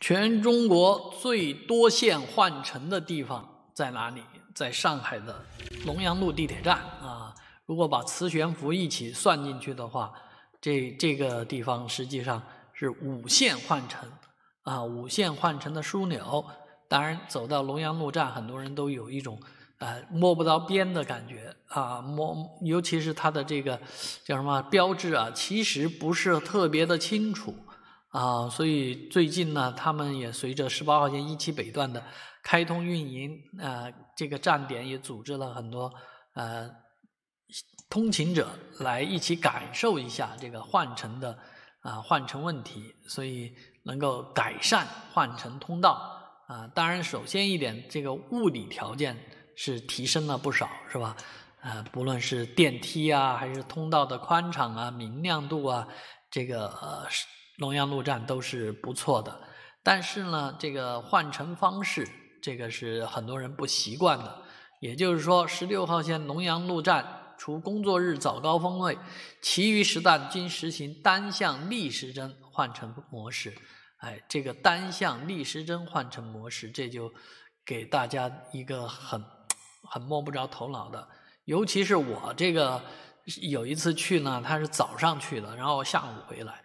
全中国最多线换乘的地方在哪里？在上海的龙阳路地铁站啊。如果把磁悬浮一起算进去的话，这这个地方实际上是五线换乘啊，五线换乘的枢纽。当然，走到龙阳路站，很多人都有一种呃摸不着边的感觉啊，摸尤其是它的这个叫什么标志啊，其实不是特别的清楚。啊，所以最近呢，他们也随着十八号线一期北段的开通运营，啊，这个站点也组织了很多呃通勤者来一起感受一下这个换乘的啊换乘问题，所以能够改善换乘通道啊。当然，首先一点，这个物理条件是提升了不少，是吧？啊，不论是电梯啊，还是通道的宽敞啊、明亮度啊，这个呃。龙阳路站都是不错的，但是呢，这个换乘方式，这个是很多人不习惯的。也就是说，十六号线龙阳路站除工作日早高峰外，其余时段均实行单向逆时针换乘模式。哎，这个单向逆时针换乘模式，这就给大家一个很很摸不着头脑的。尤其是我这个有一次去呢，他是早上去的，然后下午回来。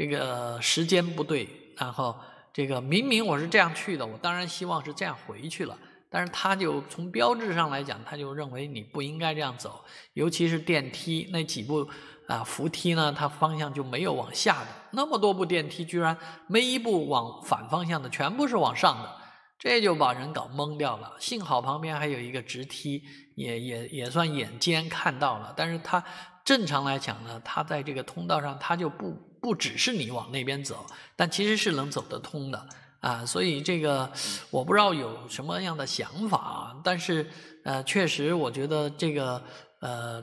这个时间不对，然后这个明明我是这样去的，我当然希望是这样回去了，但是他就从标志上来讲，他就认为你不应该这样走，尤其是电梯那几步啊，扶梯呢，它方向就没有往下的，那么多部电梯居然没一部往反方向的，全部是往上的，这就把人搞懵掉了。幸好旁边还有一个直梯，也也也算眼尖看到了，但是他。正常来讲呢，它在这个通道上，它就不不只是你往那边走，但其实是能走得通的啊。所以这个我不知道有什么样的想法，但是呃，确实我觉得这个呃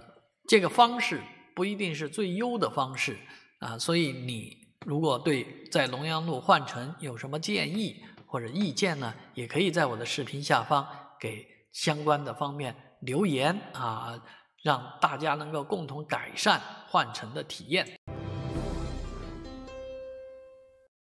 这个方式不一定是最优的方式啊。所以你如果对在龙阳路换乘有什么建议或者意见呢，也可以在我的视频下方给相关的方面留言啊。让大家能够共同改善换乘的体验。